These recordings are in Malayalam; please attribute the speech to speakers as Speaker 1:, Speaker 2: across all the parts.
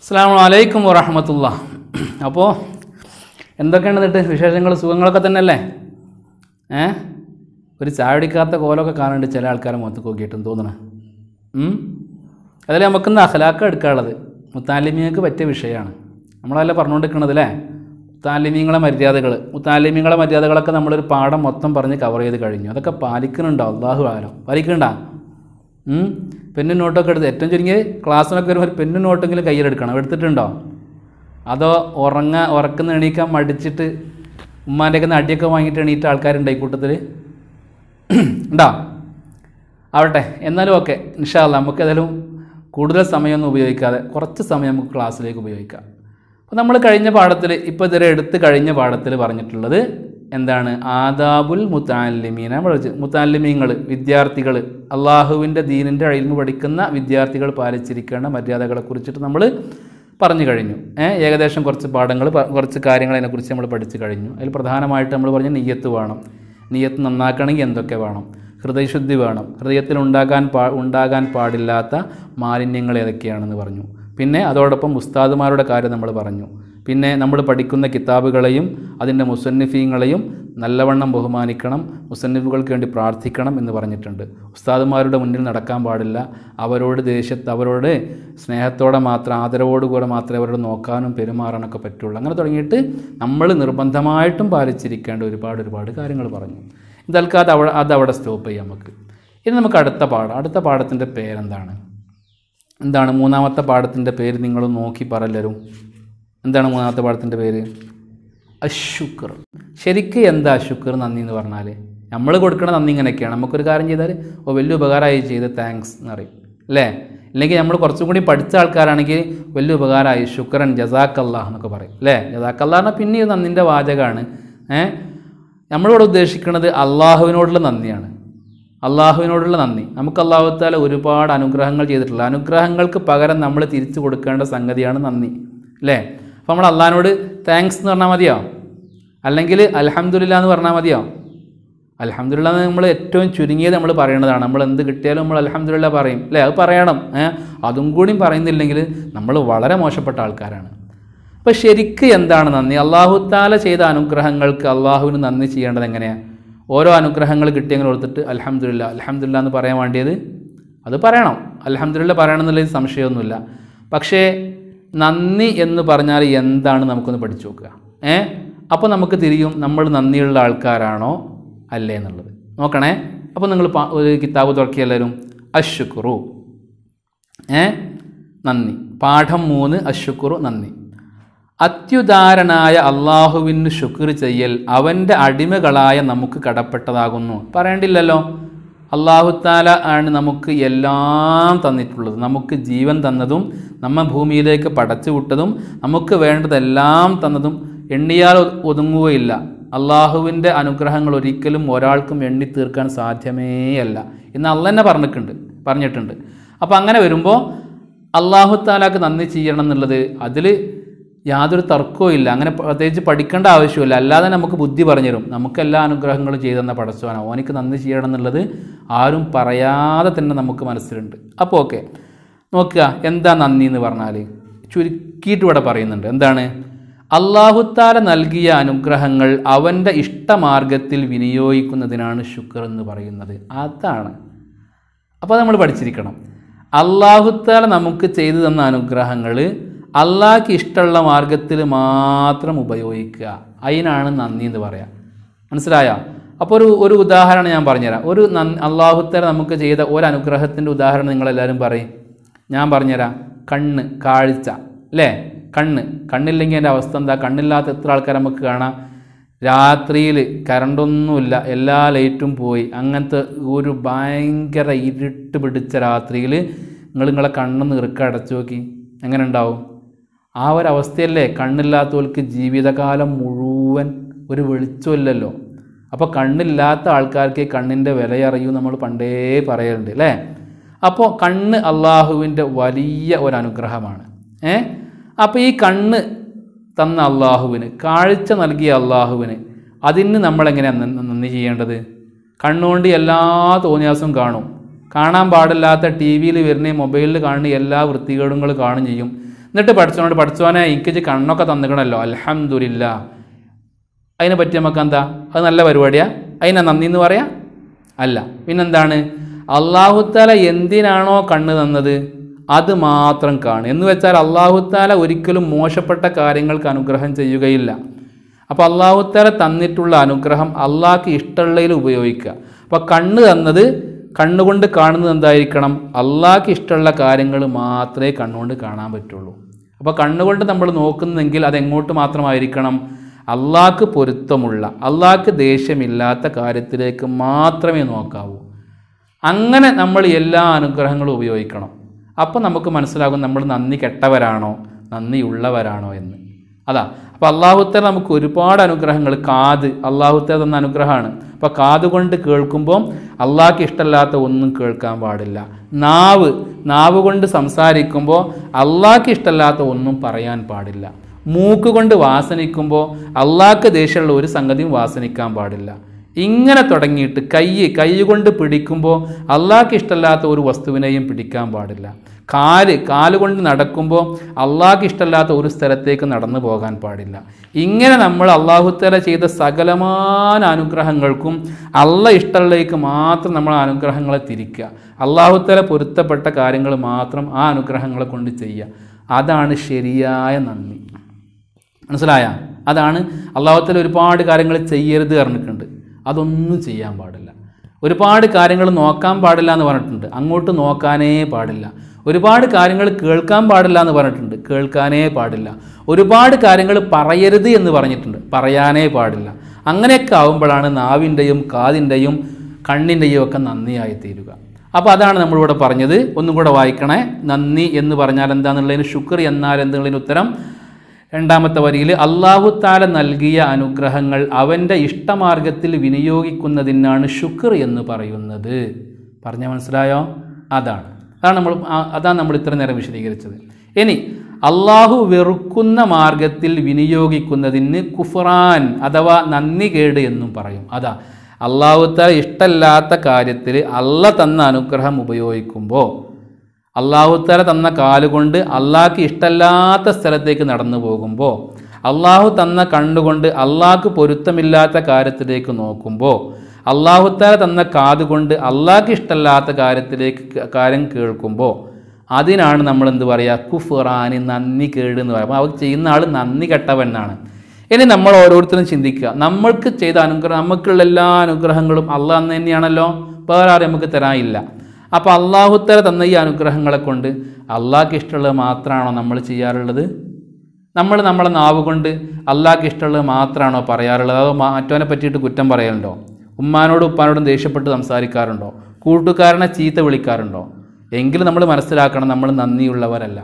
Speaker 1: അസ്സാം വലൈക്കും വറഹമത്തുള്ള അപ്പോൾ എന്തൊക്കെയാണ് എന്നിട്ട് വിശേഷങ്ങൾ സുഖങ്ങളൊക്കെ തന്നെയല്ലേ ഏ ഒരു ചാവടിക്കാത്ത കോലൊക്കെ കാണുന്നുണ്ട് ചില ആൾക്കാരെ മുഖത്ത് നോക്കിയിട്ടും തോന്നണം നമുക്ക് ഇന്ന് അഹലാക്ക എടുക്കാനുള്ളത് മുത്താലിമീങ്ങൾക്ക് പറ്റിയ വിഷയമാണ് നമ്മളതല്ലേ പറഞ്ഞുകൊണ്ടിരിക്കണത് അല്ലേ മുത്താലിമീങ്ങളെ മര്യാദകൾ മുത്താലിമീങ്ങളെ മര്യാദകളൊക്കെ നമ്മളൊരു പാഠം മൊത്തം പറഞ്ഞ് കവർ ചെയ്ത് കഴിഞ്ഞു അതൊക്കെ പാലിക്കുന്നുണ്ടോ അള്ളാഹു ആലോ പാലിക്കുന്നുണ്ടോ പെന്നും നോട്ടൊക്കെ എടുത്ത് ഏറ്റവും ചുരുങ്ങിയ ക്ലാസ്സിനൊക്കെ വരുമ്പോൾ പെന്നും നോട്ടെങ്കിലും കയ്യിലെടുക്കണം എടുത്തിട്ടുണ്ടോ അതോ ഉറങ്ങ ഉറക്കുന്ന എണീക്കാൻ മടിച്ചിട്ട് ഉമ്മാൻ്റെയൊക്കെ അടിയൊക്കെ വാങ്ങിയിട്ട് എണീറ്റ ആൾക്കാരുണ്ട് ഈ കൂട്ടത്തിൽ ഉണ്ടോ ആവട്ടെ എന്നാലും ഓക്കെ നിഷാല്ല നമുക്ക് ഏതായാലും കൂടുതൽ സമയമൊന്നും ഉപയോഗിക്കാതെ കുറച്ച് സമയം നമുക്ക് ക്ലാസ്സിലേക്ക് ഉപയോഗിക്കാം അപ്പോൾ നമ്മൾ കഴിഞ്ഞ പാഠത്തിൽ ഇപ്പോൾ ഇതുവരെ എടുത്ത് കഴിഞ്ഞ പാഠത്തിൽ പറഞ്ഞിട്ടുള്ളത് എന്താണ് ആദാബുൽ മുത്താലിമീന മുത്താലിമീങ്ങൾ വിദ്യാർത്ഥികൾ അള്ളാഹുവിൻ്റെ ദീനിൻ്റെ അഴിമ പഠിക്കുന്ന വിദ്യാർത്ഥികൾ പാലിച്ചിരിക്കേണ്ട മര്യാദകളെ കുറിച്ചിട്ട് നമ്മൾ പറഞ്ഞു കഴിഞ്ഞു ഏകദേശം കുറച്ച് പാഠങ്ങൾ കുറച്ച് കാര്യങ്ങൾ അതിനെക്കുറിച്ച് നമ്മൾ പഠിച്ചു കഴിഞ്ഞു അതിൽ പ്രധാനമായിട്ട് നമ്മൾ പറഞ്ഞ നെയ്യത്ത് വേണം നെയ്യത്ത് നന്നാക്കണമെങ്കിൽ എന്തൊക്കെ വേണം ഹൃദയശുദ്ധി വേണം ഹൃദയത്തിൽ ഉണ്ടാകാൻ പാ ഉണ്ടാകാൻ പാടില്ലാത്ത മാലിന്യങ്ങൾ ഏതൊക്കെയാണെന്ന് പറഞ്ഞു പിന്നെ അതോടൊപ്പം ഉസ്താദുമാരുടെ കാര്യം നമ്മൾ പറഞ്ഞു പിന്നെ നമ്മൾ പഠിക്കുന്ന കിതാബുകളെയും അതിൻ്റെ മുസന്നിഫീങ്ങളെയും നല്ലവണ്ണം ബഹുമാനിക്കണം മുസന്നിഫുകൾക്ക് വേണ്ടി പ്രാർത്ഥിക്കണം എന്ന് പറഞ്ഞിട്ടുണ്ട് ഉസ്താദുമാരുടെ മുന്നിൽ നടക്കാൻ പാടില്ല അവരോട് ദേഷ്യത്ത് അവരോട് സ്നേഹത്തോടെ മാത്രം ആദരവോടുകൂടെ മാത്രമേ അവരോട് നോക്കാനും പെരുമാറാനൊക്കെ പറ്റുള്ളൂ അങ്ങനെ തുടങ്ങിയിട്ട് നമ്മൾ നിർബന്ധമായിട്ടും പാലിച്ചിരിക്കേണ്ട ഒരുപാട് ഒരുപാട് കാര്യങ്ങൾ പറഞ്ഞു ഇതൽക്കാ അത് അവിടെ അതവിടെ സ്റ്റോപ്പ് ചെയ്യാം നമുക്ക് ഇനി നമുക്ക് അടുത്ത പാഠം അടുത്ത പാഠത്തിൻ്റെ പേരെന്താണ് എന്താണ് മൂന്നാമത്തെ പാഠത്തിൻ്റെ പേര് നിങ്ങൾ നോക്കി പറയലരും എന്താണ് മൂന്നാമത്തെ പാഠത്തിൻ്റെ പേര് അശുക്കർ ശരിക്ക് എന്താ അശുക്കർ നന്ദി എന്ന് പറഞ്ഞാൽ നമ്മൾ കൊടുക്കുന്ന നന്ദി ഇങ്ങനെയൊക്കെയാണ് നമുക്കൊരു കാര്യം ചെയ്താൽ ഓ വലിയ ഉപകാരമായി ചെയ്ത് താങ്ക്സ് എന്ന് പറയും അല്ലേ ഇല്ലെങ്കിൽ നമ്മൾ കുറച്ചും കൂടി പഠിച്ച ആൾക്കാരാണെങ്കിൽ വലിയ ഉപകാരമായി ശുക്രൻ ജസാക്കല്ലാഹ് എന്നൊക്കെ പറയും അല്ലേ ജസാക്കല്ലാഹ് എന്നാൽ പിന്നെ നന്ദിൻ്റെ വാചകമാണ് ഏഹ് നമ്മളിവിടെ ഉദ്ദേശിക്കുന്നത് അള്ളാഹുവിനോടുള്ള നന്ദിയാണ് അള്ളാഹുവിനോടുള്ള നന്ദി നമുക്ക് അള്ളാഹുത്താല ഒരുപാട് അനുഗ്രഹങ്ങൾ ചെയ്തിട്ടുള്ള അനുഗ്രഹങ്ങൾക്ക് പകരം നമ്മൾ തിരിച്ചു കൊടുക്കേണ്ട സംഗതിയാണ് നന്ദി അല്ലേ അപ്പോൾ നമ്മൾ അള്ളഹാനോട് താങ്ക്സ് എന്ന് പറഞ്ഞാൽ മതിയോ അല്ലെങ്കിൽ അലഹമുല്ല എന്ന് പറഞ്ഞാൽ മതിയോ അലഹമുല്ല എന്ന് നമ്മൾ ഏറ്റവും ചുരുങ്ങിയത് നമ്മൾ പറയേണ്ടതാണ് നമ്മൾ എന്ത് കിട്ടിയാലും നമ്മൾ അലഹമുല്ല പറയും അല്ലേ അത് പറയണം അതും കൂടിയും പറയുന്നില്ലെങ്കിൽ നമ്മൾ വളരെ മോശപ്പെട്ട ആൾക്കാരാണ് അപ്പോൾ ശരിക്ക് എന്താണ് നന്ദി അള്ളാഹുത്താല ചെയ്ത അനുഗ്രഹങ്ങൾക്ക് അള്ളാഹുവിന് നന്ദി ചെയ്യേണ്ടത് എങ്ങനെയാണ് ഓരോ അനുഗ്രഹങ്ങൾ കിട്ടിയെങ്കിൽ ഓർത്തിട്ട് അലഹമുല്ല അലഹമുല്ല എന്ന് പറയാൻ വേണ്ടിയത് അത് പറയണം അലഹമുല്ല പറയണം എന്നുള്ളതിൽ സംശയമൊന്നുമില്ല പക്ഷേ നന്ദി എന്ന് പറഞ്ഞാൽ എന്താണ് നമുക്കൊന്ന് പഠിച്ചു നോക്കുക ഏ അപ്പോൾ നമുക്ക് തിരിയും നമ്മൾ നന്ദിയുള്ള ആൾക്കാരാണോ അല്ലേ എന്നുള്ളത് നോക്കണേ അപ്പോൾ നിങ്ങൾ ഒരു കിതാബ് തുടക്കി എല്ലാവരും അശ്വക്കുറു ഏ നന്ദി പാഠം മൂന്ന് അശ്വക്കുറു നന്ദി അത്യുദാരനായ അള്ളാഹുവിന് ശുക്ർ ചെയ്യൽ അവൻ്റെ അടിമകളായ നമുക്ക് കടപ്പെട്ടതാകുന്നു പറയേണ്ടില്ലല്ലോ അള്ളാഹുത്താല ആണ് നമുക്ക് എല്ലാം തന്നിട്ടുള്ളത് നമുക്ക് ജീവൻ തന്നതും നമ്മ ഭൂമിയിലേക്ക് പടച്ചു വിട്ടതും നമുക്ക് വേണ്ടതെല്ലാം തന്നതും എണ്ണിയാൽ ഒതുങ്ങുകയില്ല അള്ളാഹുവിൻ്റെ അനുഗ്രഹങ്ങൾ ഒരിക്കലും ഒരാൾക്കും എണ്ണി തീർക്കാൻ സാധ്യമേയല്ല എന്ന് അല്ല തന്നെ പറഞ്ഞിട്ടുണ്ട് പറഞ്ഞിട്ടുണ്ട് അപ്പോൾ അങ്ങനെ വരുമ്പോൾ അള്ളാഹുത്താലാക്ക് നന്ദി ചെയ്യണം എന്നുള്ളത് അതിൽ യാതൊരു തർക്കവും ഇല്ല അങ്ങനെ പ്രത്യേകിച്ച് പഠിക്കേണ്ട ആവശ്യമില്ല അല്ലാതെ നമുക്ക് ബുദ്ധി പറഞ്ഞുതരും നമുക്ക് എല്ലാ അനുഗ്രഹങ്ങളും ചെയ്തു തന്ന പടച്ചവനാണ് ഓനിക്ക് നന്ദി ചെയ്യണം എന്നുള്ളത് ആരും പറയാതെ തന്നെ നമുക്ക് മനസ്സിലുണ്ട് അപ്പോൾ ഓക്കെ നോക്കുക എന്താ നന്ദി എന്ന് പറഞ്ഞാൽ ചുരുക്കിയിട്ട് ഇവിടെ പറയുന്നുണ്ട് എന്താണ് അള്ളാഹുത്താല നൽകിയ അനുഗ്രഹങ്ങൾ അവൻ്റെ ഇഷ്ടമാർഗത്തിൽ വിനിയോഗിക്കുന്നതിനാണ് ശുക്ർ എന്ന് പറയുന്നത് അതാണ് അപ്പോൾ നമ്മൾ പഠിച്ചിരിക്കണം അള്ളാഹുത്താല നമുക്ക് ചെയ്തു തന്ന അനുഗ്രഹങ്ങൾ അള്ളാഹ്ക്ക് ഇഷ്ടമുള്ള മാർഗത്തിൽ മാത്രം ഉപയോഗിക്കുക അതിനാണ് നന്ദി എന്ന് പറയാം മനസ്സിലായോ അപ്പോൾ ഒരു ഒരു ഉദാഹരണം ഞാൻ പറഞ്ഞുതരാം ഒരു നന്ദി അള്ളാഹുത്തര നമുക്ക് ചെയ്ത ഒരു അനുഗ്രഹത്തിന്റെ ഉദാഹരണം നിങ്ങളെല്ലാവരും പറയും ഞാൻ പറഞ്ഞുതരാം കണ്ണ് കാഴ്ച അല്ലേ കണ്ണ് കണ്ണില്ലെങ്കിൽ എൻ്റെ അവസ്ഥ എന്താ കണ്ണില്ലാത്ത എത്ര ആൾക്കാർ നമുക്ക് കാണാം രാത്രിയിൽ കറണ്ടൊന്നുമില്ല എല്ലാ ലൈറ്റും പോയി അങ്ങനത്തെ ഒരു ഭയങ്കര ഇരുട്ട് പിടിച്ച രാത്രിയിൽ നിങ്ങൾ നിങ്ങളെ കണ്ണൊന്ന് ഇറുക്ക അടച്ചു നോക്കി എങ്ങനെ ഉണ്ടാവും ആ ഒരവസ്ഥയല്ലേ കണ്ണില്ലാത്തവർക്ക് ജീവിതകാലം മുഴുവൻ ഒരു വെളിച്ചമില്ലല്ലോ അപ്പോൾ കണ്ണില്ലാത്ത ആൾക്കാർക്ക് കണ്ണിൻ്റെ വിലയറിയൂ നമ്മൾ പണ്ടേ പറയാറുണ്ട് അല്ലേ അപ്പോൾ കണ്ണ് അള്ളാഹുവിൻ്റെ വലിയ ഒരനുഗ്രഹമാണ് ഏ അപ്പോൾ ഈ കണ്ണ് തന്ന അള്ളാഹുവിന് കാഴ്ച നൽകിയ അള്ളാഹുവിന് അതിന് നമ്മളെങ്ങനെയാണ് നന്ദി ചെയ്യേണ്ടത് കണ്ണുകൊണ്ട് എല്ലാ തോന്നിയാസും കാണും കാണാൻ പാടില്ലാത്ത ടി വിയിൽ വരുന്ന മൊബൈലിൽ കാണുന്ന എല്ലാ വൃത്തികേടുകളും കാണുകയും ചെയ്യും എന്നിട്ട് പഠിച്ചോണ്ട് പഠിച്ചവനെ ഇക്കജ് കണ്ണൊക്കെ തന്നിക്കണമല്ലോ അലഹമുല്ല അതിനെ പറ്റി നമുക്ക് എന്താ അത് നല്ല പരിപാടിയാണ് അതിനെ നന്ദി എന്ന് പറയാം അല്ല പിന്നെന്താണ് അള്ളാഹുത്താല എന്തിനാണോ കണ്ണ് തന്നത് അത് മാത്രം കാണും എന്ന് വെച്ചാൽ അള്ളാഹുത്താല ഒരിക്കലും മോശപ്പെട്ട കാര്യങ്ങൾക്ക് അനുഗ്രഹം ചെയ്യുകയില്ല അപ്പോൾ അള്ളാഹുത്താല തന്നിട്ടുള്ള അനുഗ്രഹം അള്ളാഹ്ക്ക് ഇഷ്ടമുള്ളതിൽ ഉപയോഗിക്കുക അപ്പോൾ കണ്ണ് തന്നത് കണ്ണുകൊണ്ട് കാണുന്നത് എന്തായിരിക്കണം അള്ളാഹ്ക്ക് ഇഷ്ടമുള്ള കാര്യങ്ങൾ മാത്രമേ കണ്ണുകൊണ്ട് കാണാൻ പറ്റുള്ളൂ അപ്പോൾ കണ്ണുകൊണ്ട് നമ്മൾ നോക്കുന്നതെങ്കിൽ അതെങ്ങോട്ട് മാത്രമായിരിക്കണം അള്ളാഹ്ക്ക് പൊരുത്തമുള്ള അള്ളാഹ്ക്ക് ദേഷ്യമില്ലാത്ത കാര്യത്തിലേക്ക് മാത്രമേ നോക്കാവൂ അങ്ങനെ നമ്മൾ എല്ലാ അനുഗ്രഹങ്ങളും ഉപയോഗിക്കണം അപ്പോൾ നമുക്ക് മനസ്സിലാകും നമ്മൾ നന്ദി കെട്ടവരാണോ നന്ദിയുള്ളവരാണോ എന്ന് അതാ അപ്പോൾ അള്ളാഹുത്തല നമുക്ക് ഒരുപാട് അനുഗ്രഹങ്ങൾ കാത് അള്ളാഹുത്തല തന്ന അനുഗ്രഹമാണ് അപ്പോൾ കാത് കൊണ്ട് കേൾക്കുമ്പോൾ അള്ളാഹ്ക്ക് ഇഷ്ടമല്ലാത്ത ഒന്നും കേൾക്കാൻ പാടില്ല നാവ് നാവ് കൊണ്ട് സംസാരിക്കുമ്പോൾ അള്ളാഹ്ക്ക് ഇഷ്ടമല്ലാത്ത ഒന്നും പറയാൻ പാടില്ല മൂക്ക് കൊണ്ട് വാസനിക്കുമ്പോൾ അള്ളാഹ്ക്ക് ദേഷ്യമുള്ള ഒരു സംഗതിയും വാസനിക്കാൻ പാടില്ല ഇങ്ങനെ തുടങ്ങിയിട്ട് കൈ കൈ കൊണ്ട് പിടിക്കുമ്പോൾ അള്ളാഹ്ക്ക് ഇഷ്ടമല്ലാത്ത ഒരു വസ്തുവിനെയും പിടിക്കാൻ പാടില്ല കാല് കാലുകൊണ്ട് നടക്കുമ്പോൾ അള്ളാഹ്ക്ക് ഇഷ്ടമല്ലാത്ത ഒരു സ്ഥലത്തേക്ക് നടന്നു പോകാൻ പാടില്ല ഇങ്ങനെ നമ്മൾ അള്ളാഹുത്തല ചെയ്ത സകലമായ അനുഗ്രഹങ്ങൾക്കും അള്ള ഇഷ്ടമുള്ളേക്ക് മാത്രം നമ്മൾ അനുഗ്രഹങ്ങളെ തിരിക്കുക അള്ളാഹുത്തല പൊരുത്തപ്പെട്ട കാര്യങ്ങൾ മാത്രം ആ അനുഗ്രഹങ്ങളെ കൊണ്ട് ചെയ്യുക അതാണ് ശരിയായ നന്ദി മനസ്സിലായ അതാണ് അള്ളാഹുത്തല ഒരുപാട് കാര്യങ്ങൾ ചെയ്യരുത് പറഞ്ഞിട്ടുണ്ട് അതൊന്നും ചെയ്യാൻ പാടില്ല ഒരുപാട് കാര്യങ്ങൾ നോക്കാൻ പാടില്ല എന്ന് പറഞ്ഞിട്ടുണ്ട് അങ്ങോട്ട് നോക്കാനേ പാടില്ല ഒരുപാട് കാര്യങ്ങൾ കേൾക്കാൻ പാടില്ല എന്ന് പറഞ്ഞിട്ടുണ്ട് കേൾക്കാനേ പാടില്ല ഒരുപാട് കാര്യങ്ങൾ പറയരുത് എന്ന് പറഞ്ഞിട്ടുണ്ട് പറയാനേ പാടില്ല അങ്ങനെയൊക്കെ ആവുമ്പോഴാണ് നാവിൻ്റെയും കാതിൻ്റെയും കണ്ണിൻ്റെയും ഒക്കെ നന്ദിയായി തീരുക അപ്പോൾ അതാണ് നമ്മളിവിടെ പറഞ്ഞത് ഒന്നും കൂടെ വായിക്കണേ നന്ദി എന്ന് പറഞ്ഞാൽ എന്താണെന്നുള്ളതിന് ശുക്ർ എന്നാൽ എന്നുള്ളതിന് ഉത്തരം രണ്ടാമത്തെ വരിയിൽ താല നൽകിയ അനുഗ്രഹങ്ങൾ അവൻ്റെ ഇഷ്ടമാർഗത്തിൽ വിനിയോഗിക്കുന്നതിനാണ് ശുക്ർ എന്ന് പറയുന്നത് പറഞ്ഞ മനസ്സിലായോ അതാണ് അതാണ് നമ്മൾ അതാണ് നമ്മൾ ഇത്ര നേരം വിശദീകരിച്ചത് ഇനി അള്ളാഹു വെറുക്കുന്ന മാർഗത്തിൽ വിനിയോഗിക്കുന്നതിന് കുഫറാൻ അഥവാ കേട് എന്നും പറയും അതാ അള്ളാഹുത്താല ഇഷ്ടമല്ലാത്ത കാര്യത്തിൽ അള്ള തന്ന അനുഗ്രഹം ഉപയോഗിക്കുമ്പോൾ അള്ളാഹുത്താല തന്ന കാലുകൊണ്ട് അള്ളാഹ്ക്ക് ഇഷ്ടമല്ലാത്ത സ്ഥലത്തേക്ക് നടന്നു പോകുമ്പോൾ അള്ളാഹു തന്ന കണ്ണുകൊണ്ട് അള്ളാഹ്ക്ക് പൊരുത്തമില്ലാത്ത കാര്യത്തിലേക്ക് നോക്കുമ്പോൾ അള്ളാഹുത്താല തന്ന കാതുകൊണ്ട് അള്ളാഹ്ക്ക് ഇഷ്ടമല്ലാത്ത കാര്യത്തിലേക്ക് കാര്യം കേൾക്കുമ്പോൾ അതിനാണ് നമ്മൾ എന്ത് പറയുക കുഫുറാനി നന്ദി കേട് എന്ന് പറയുമ്പോൾ അവർ ചെയ്യുന്ന ആൾ നന്ദി കെട്ടവനാണ് ഇനി നമ്മൾ ഓരോരുത്തരും ചിന്തിക്കുക നമ്മൾക്ക് ചെയ്ത അനുഗ്രഹം നമുക്കുള്ള എല്ലാ അനുഗ്രഹങ്ങളും അള്ളാഹ് തന്നെയാണല്ലോ വേറെ ആരും നമുക്ക് തരാനില്ല അപ്പോൾ അള്ളാഹുത്തര തന്ന ഈ അനുഗ്രഹങ്ങളെ കൊണ്ട് അള്ളാഹ്ക്ക് ഇഷ്ടമുള്ളത് മാത്രമാണോ നമ്മൾ ചെയ്യാറുള്ളത് നമ്മൾ നമ്മളെ നാവ് കൊണ്ട് അള്ളാഹ്ക്ക് ഇഷ്ടമുള്ളത് മാത്രമാണോ പറയാറുള്ളത് അതോ മാറ്റോനെ പറ്റിയിട്ട് കുറ്റം പറയാറുണ്ടോ ഉമ്മാനോടും ഉപ്പാനോടും ദേഷ്യപ്പെട്ട് സംസാരിക്കാറുണ്ടോ കൂട്ടുകാരനെ ചീത്ത വിളിക്കാറുണ്ടോ എങ്കിലും നമ്മൾ മനസ്സിലാക്കണം നമ്മൾ നന്ദിയുള്ളവരല്ല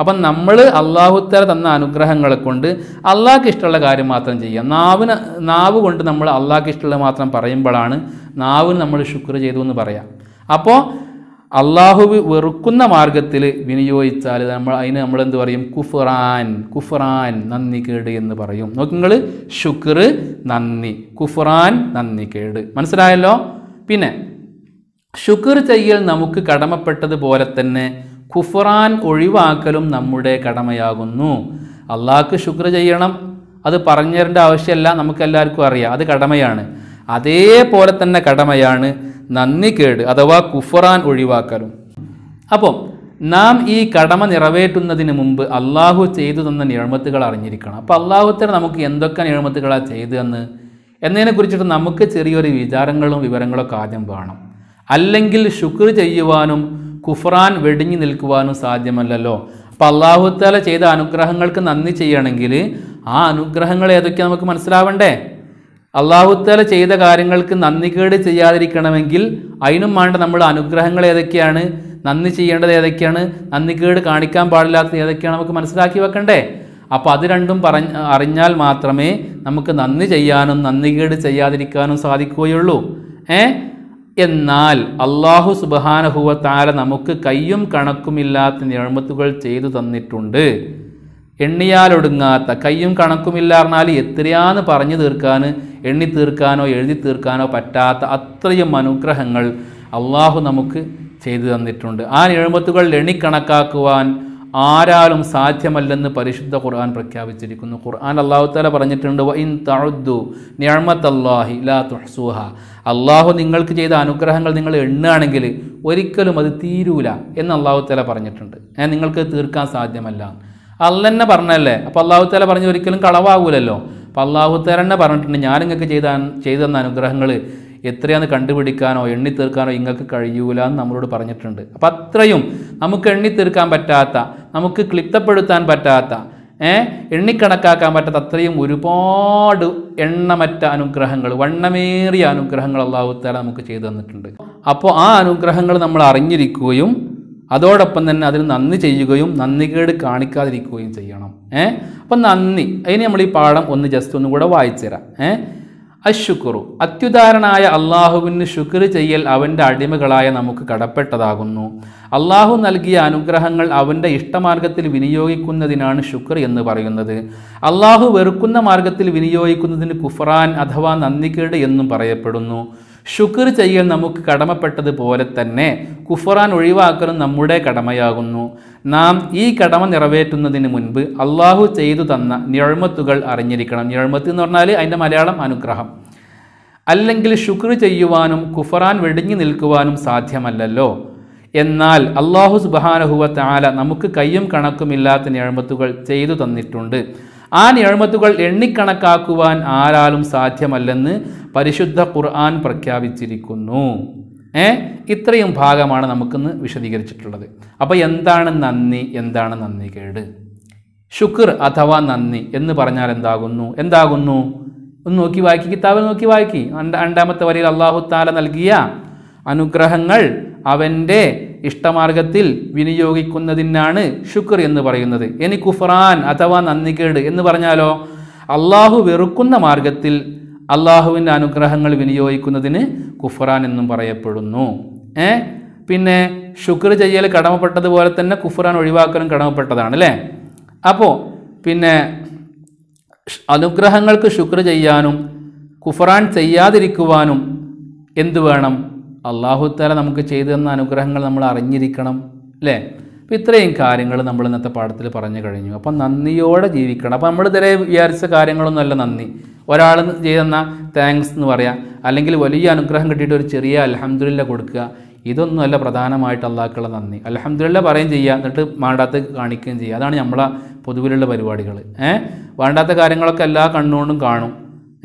Speaker 1: അപ്പം നമ്മൾ അള്ളാഹുത്തര തന്ന അനുഗ്രഹങ്ങളെ കൊണ്ട് അള്ളാഹ്ക്ക് ഇഷ്ടമുള്ള കാര്യം മാത്രം ചെയ്യുക നാവിന് നാവ് കൊണ്ട് നമ്മൾ അള്ളാഹ്ക്ക് ഇഷ്ടമുള്ളത് മാത്രം പറയുമ്പോഴാണ് നാവിന് നമ്മൾ ശുക്ർ ചെയ്തു എന്ന് പറയാം അപ്പോൾ അള്ളാഹു വെറുക്കുന്ന മാർഗത്തിൽ വിനിയോഗിച്ചാൽ നമ്മൾ അതിന് നമ്മൾ എന്ത് പറയും കുഫറാൻ കുഫറാൻ നന്ദി കേട് എന്ന് പറയും നോക്കി നിങ്ങൾ ഷുക്ർ നന്ദി കുഫറാൻ നന്ദി കേട് മനസ്സിലായല്ലോ പിന്നെ ഷുക്ർ ചെയ്യൽ നമുക്ക് കടമപ്പെട്ടതുപോലെ തന്നെ കുഫറാൻ ഒഴിവാക്കലും നമ്മുടെ കടമയാകുന്നു അള്ളാഹ്ക്ക് ശുക്ർ ചെയ്യണം അത് പറഞ്ഞു തരേണ്ട ആവശ്യമല്ല നമുക്കെല്ലാവർക്കും അറിയാം അത് കടമയാണ് അതേപോലെ തന്നെ കടമയാണ് കേട് അഥവാ കുഫറാൻ ഒഴിവാക്കലും അപ്പം നാം ഈ കടമ നിറവേറ്റുന്നതിന് മുമ്പ് അള്ളാഹു ചെയ്തു തന്ന നിയമത്തുകൾ അറിഞ്ഞിരിക്കണം അപ്പോൾ അള്ളാഹുത്തിന് നമുക്ക് എന്തൊക്കെ നിയമത്തുകളാണ് ചെയ്തതെന്ന് എന്നതിനെ കുറിച്ചിട്ട് നമുക്ക് ചെറിയൊരു വിചാരങ്ങളും വിവരങ്ങളൊക്കെ ആദ്യം വേണം അല്ലെങ്കിൽ ശുക്ർ ചെയ്യുവാനും കുഫ്രാൻ വെടിഞ്ഞു നിൽക്കുവാനും സാധ്യമല്ലല്ലോ അപ്പോൾ അള്ളാഹുത്താല ചെയ്ത അനുഗ്രഹങ്ങൾക്ക് നന്ദി ചെയ്യണമെങ്കിൽ ആ അനുഗ്രഹങ്ങൾ ഏതൊക്കെയാണ് നമുക്ക് മനസ്സിലാവണ്ടേ അള്ളാഹുത്താല ചെയ്ത കാര്യങ്ങൾക്ക് നന്ദികേട് ചെയ്യാതിരിക്കണമെങ്കിൽ അതിനും വേണ്ട നമ്മുടെ അനുഗ്രഹങ്ങൾ ഏതൊക്കെയാണ് നന്ദി ചെയ്യേണ്ടത് ഏതൊക്കെയാണ് നന്ദികേട് കാണിക്കാൻ പാടില്ലാത്തത് ഏതൊക്കെയാണ് നമുക്ക് മനസ്സിലാക്കി വെക്കണ്ടേ അപ്പോൾ അത് രണ്ടും പറഞ്ഞ അറിഞ്ഞാൽ മാത്രമേ നമുക്ക് നന്ദി ചെയ്യാനും നന്ദികേട് ചെയ്യാതിരിക്കാനും സാധിക്കുകയുള്ളൂ ഏ എന്നാൽ അള്ളാഹു സുബഹാനഹുവ താര നമുക്ക് കയ്യും കണക്കുമില്ലാത്ത നിയമത്തുകൾ ചെയ്തു തന്നിട്ടുണ്ട് എണ്ണിയാലൊടുങ്ങാത്ത കയ്യും പറഞ്ഞാൽ എത്രയാന്ന് പറഞ്ഞു തീർക്കാൻ എണ്ണി തീർക്കാനോ എഴുതി തീർക്കാനോ പറ്റാത്ത അത്രയും അനുഗ്രഹങ്ങൾ അള്ളാഹു നമുക്ക് ചെയ്തു തന്നിട്ടുണ്ട് ആ എഴുമത്തുകൾ എണ്ണിക്കണക്കാക്കുവാൻ ആരാലും സാധ്യമല്ലെന്ന് പരിശുദ്ധ ഖുർആൻ പ്രഖ്യാപിച്ചിരിക്കുന്നു ഖുർആൻ അള്ളാഹു തല പറഞ്ഞിട്ടുണ്ട് വൈൻ തഴുദ്ദു നിഴമത്ത് അള്ളാഹി ലാ തുഹ്സൂഹ അള്ളാഹു നിങ്ങൾക്ക് ചെയ്ത അനുഗ്രഹങ്ങൾ നിങ്ങൾ എണ്ണുകയാണെങ്കിൽ ഒരിക്കലും അത് തീരൂല എന്ന് അള്ളാഹു തല പറഞ്ഞിട്ടുണ്ട് നിങ്ങൾക്ക് തീർക്കാൻ സാധ്യമല്ല അല്ല തന്നെ പറഞ്ഞല്ലേ അപ്പോൾ അള്ളാഹു താല പറഞ്ഞ് ഒരിക്കലും കളവാകൂലല്ലോ അപ്പോൾ അള്ളാഹു താല തന്നെ പറഞ്ഞിട്ടുണ്ട് ഞാൻ നിങ്ങൾക്ക് ചെയ്ത ചെയ്തു തന്ന അനുഗ്രഹങ്ങൾ എത്രയാന്ന് കണ്ടുപിടിക്കാനോ എണ്ണി തീർക്കാനോ ഇങ്ങൾക്ക് കഴിയൂല എന്ന് നമ്മളോട് പറഞ്ഞിട്ടുണ്ട് അപ്പോൾ അത്രയും നമുക്ക് എണ്ണി തീർക്കാൻ പറ്റാത്ത നമുക്ക് ക്ലിപ്തപ്പെടുത്താൻ പറ്റാത്ത ഏ എണ്ണിക്കണക്കാക്കാൻ പറ്റാത്ത അത്രയും ഒരുപാട് എണ്ണമറ്റ അനുഗ്രഹങ്ങൾ വണ്ണമേറിയ അനുഗ്രഹങ്ങൾ അള്ളാഹു താല നമുക്ക് ചെയ്തു തന്നിട്ടുണ്ട് അപ്പോൾ ആ അനുഗ്രഹങ്ങൾ നമ്മൾ അറിഞ്ഞിരിക്കുകയും അതോടൊപ്പം തന്നെ അതിന് നന്ദി ചെയ്യുകയും നന്ദികേട് കാണിക്കാതിരിക്കുകയും ചെയ്യണം ഏ അപ്പം നന്ദി അതിന് നമ്മൾ ഈ പാഠം ഒന്ന് ജസ്റ്റ് ഒന്നും കൂടെ വായിച്ചുതരാം ഏ അശുക്കുറു അത്യുദാരനായ അള്ളാഹുവിന് ശുക്ർ ചെയ്യൽ അവൻ്റെ അടിമകളായ നമുക്ക് കടപ്പെട്ടതാകുന്നു അള്ളാഹു നൽകിയ അനുഗ്രഹങ്ങൾ അവൻ്റെ ഇഷ്ടമാർഗത്തിൽ വിനിയോഗിക്കുന്നതിനാണ് ശുക്ർ എന്ന് പറയുന്നത് അള്ളാഹു വെറുക്കുന്ന മാർഗത്തിൽ വിനിയോഗിക്കുന്നതിന് കുഫ്രാൻ അഥവാ നന്ദികേട് എന്നും പറയപ്പെടുന്നു ശുക്ർ ചെയ്യൽ നമുക്ക് കടമപ്പെട്ടതുപോലെ തന്നെ കുഫറാൻ ഒഴിവാക്കലും നമ്മുടെ കടമയാകുന്നു നാം ഈ കടമ നിറവേറ്റുന്നതിന് മുൻപ് അള്ളാഹു ചെയ്തു തന്ന ഞഴമത്തുകൾ അറിഞ്ഞിരിക്കണം ഞഴമത്ത് എന്ന് പറഞ്ഞാൽ അതിൻ്റെ മലയാളം അനുഗ്രഹം അല്ലെങ്കിൽ ശുക്ർ ചെയ്യുവാനും കുഫറാൻ വെടിഞ്ഞു നിൽക്കുവാനും സാധ്യമല്ലല്ലോ എന്നാൽ അള്ളാഹു സുബാനഹുവ താല നമുക്ക് കയ്യും കണക്കുമില്ലാത്ത ഞഴമത്തുകൾ ചെയ്തു തന്നിട്ടുണ്ട് ആ ഞഴമത്തുകൾ എണ്ണിക്കണക്കാക്കുവാൻ ആരാലും സാധ്യമല്ലെന്ന് പരിശുദ്ധ ഖുർആൻ പ്രഖ്യാപിച്ചിരിക്കുന്നു ഏ ഇത്രയും ഭാഗമാണ് നമുക്കിന്ന് വിശദീകരിച്ചിട്ടുള്ളത് അപ്പോൾ എന്താണ് നന്ദി എന്താണ് നന്ദി കേട് ശുക്ർ അഥവാ നന്ദി എന്ന് പറഞ്ഞാൽ എന്താകുന്നു എന്താകുന്നു ഒന്ന് നോക്കി വായിക്കി കിതാബിൽ നോക്കി വായിക്കി രണ്ടാമത്തെ വരിയിൽ അള്ളാഹു താല നൽകിയ അനുഗ്രഹങ്ങൾ അവൻ്റെ ഇഷ്ടമാർഗത്തിൽ വിനിയോഗിക്കുന്നതിനാണ് ശുക്ർ എന്ന് പറയുന്നത് എനിക്ക് കുഫ്രാൻ അഥവാ കേട് എന്ന് പറഞ്ഞാലോ അള്ളാഹു വെറുക്കുന്ന മാർഗത്തിൽ അള്ളാഹുവിൻ്റെ അനുഗ്രഹങ്ങൾ വിനിയോഗിക്കുന്നതിന് കുഫ്റാൻ എന്നും പറയപ്പെടുന്നു ഏ പിന്നെ ശുക്ർ ചെയ്യൽ കടമപ്പെട്ടതുപോലെ തന്നെ കുഫ്റാൻ ഒഴിവാക്കലും കടമപ്പെട്ടതാണ് അല്ലേ അപ്പോൾ പിന്നെ അനുഗ്രഹങ്ങൾക്ക് ശുക്ർ ചെയ്യാനും കുഫ്റാൻ ചെയ്യാതിരിക്കുവാനും എന്തു വേണം അള്ളാഹുത്താല നമുക്ക് ചെയ്തു തന്ന അനുഗ്രഹങ്ങൾ നമ്മൾ അറിഞ്ഞിരിക്കണം അല്ലേ അപ്പം ഇത്രയും കാര്യങ്ങൾ നമ്മൾ ഇന്നത്തെ പാഠത്തിൽ പറഞ്ഞു കഴിഞ്ഞു അപ്പം നന്ദിയോടെ ജീവിക്കണം അപ്പോൾ നമ്മൾ ഇതുവരെ വിചാരിച്ച കാര്യങ്ങളൊന്നുമല്ല നന്ദി ഒരാൾ ചെയ്തെന്ന താങ്ക്സ് എന്ന് പറയാം അല്ലെങ്കിൽ വലിയ അനുഗ്രഹം കിട്ടിയിട്ട് ഒരു ചെറിയ അലഹമ്മദില്ല കൊടുക്കുക ഇതൊന്നുമല്ല പ്രധാനമായിട്ട് അള്ളാഹ്ക്കുള്ള നന്ദി അലഹമ്മദില്ല പറയുകയും ചെയ്യുക എന്നിട്ട് വേണ്ടാത്ത കാണിക്കുകയും ചെയ്യുക അതാണ് നമ്മളെ പൊതുവിലുള്ള പരിപാടികൾ ഏഹ് വേണ്ടാത്ത കാര്യങ്ങളൊക്കെ എല്ലാ കണ്ണുകൊണ്ടും കാണും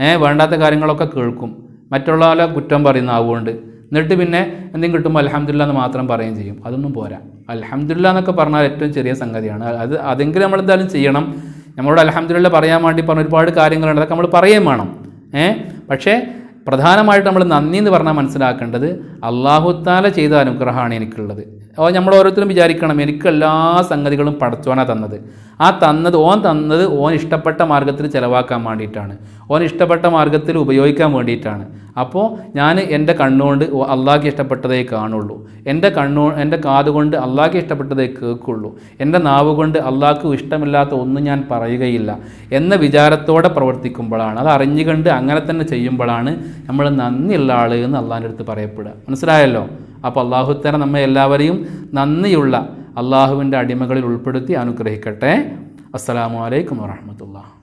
Speaker 1: ഏഹ് വേണ്ടാത്ത കാര്യങ്ങളൊക്കെ കേൾക്കും മറ്റുള്ള കുറ്റം പറയുന്ന ആവുകൊണ്ട് എന്നിട്ട് പിന്നെ എന്തെങ്കിലും കിട്ടുമ്പോൾ അലഹമില്ല എന്ന് മാത്രം പറയുകയും ചെയ്യും അതൊന്നും പോരാ അലഹമില്ല എന്നൊക്കെ പറഞ്ഞാൽ ഏറ്റവും ചെറിയ സംഗതിയാണ് അത് അതെങ്കിലും നമ്മൾ എന്തായാലും ചെയ്യണം നമ്മളോട് അലഹമില്ല പറയാൻ വേണ്ടി പറഞ്ഞ ഒരുപാട് കാര്യങ്ങളുണ്ട് അതൊക്കെ നമ്മൾ പറയുകയും വേണം ഏഹ് പക്ഷേ പ്രധാനമായിട്ട് നമ്മൾ നന്ദി എന്ന് പറഞ്ഞാൽ മനസ്സിലാക്കേണ്ടത് അള്ളാഹുത്താല ചെയ്ത അനുഗ്രഹമാണ് എനിക്കുള്ളത് അപ്പോൾ നമ്മൾ ഓരോരുത്തരും വിചാരിക്കണം എനിക്ക് എല്ലാ സംഗതികളും പടച്ചോനാണ് തന്നത് ആ തന്നത് ഓൻ തന്നത് ഓൻ ഇഷ്ടപ്പെട്ട മാർഗത്തിൽ ചിലവാക്കാൻ വേണ്ടിയിട്ടാണ് ഓൻ ഇഷ്ടപ്പെട്ട മാർഗത്തിൽ ഉപയോഗിക്കാൻ വേണ്ടിയിട്ടാണ് അപ്പോൾ ഞാൻ എൻ്റെ കണ്ണുകൊണ്ട് അള്ളാഹ്ക്ക് ഇഷ്ടപ്പെട്ടതേ കാണുള്ളൂ എൻ്റെ കണ്ണു എൻ്റെ കാതുകൊണ്ട് അള്ളാഹ്ക്ക് ഇഷ്ടപ്പെട്ടതേ കേൾക്കുള്ളൂ എൻ്റെ നാവ് കൊണ്ട് അള്ളാഹ്ക്ക് ഇഷ്ടമില്ലാത്ത ഒന്നും ഞാൻ പറയുകയില്ല എന്ന വിചാരത്തോടെ പ്രവർത്തിക്കുമ്പോഴാണ് അത് അറിഞ്ഞുകൊണ്ട് അങ്ങനെ തന്നെ ചെയ്യുമ്പോഴാണ് നമ്മൾ നന്ദിയുള്ള ആൾ എന്ന് അള്ളാഹിൻ്റെ അടുത്ത് പറയപ്പെടുക മനസ്സിലായല്ലോ അപ്പോൾ അള്ളാഹുത്തര നമ്മെ എല്ലാവരെയും നന്ദിയുള്ള അള്ളാഹുവിൻ്റെ അടിമകളിൽ ഉൾപ്പെടുത്തി അനുഗ്രഹിക്കട്ടെ അസ്സലാമലൈക്കും വാഹമത്തുള്ള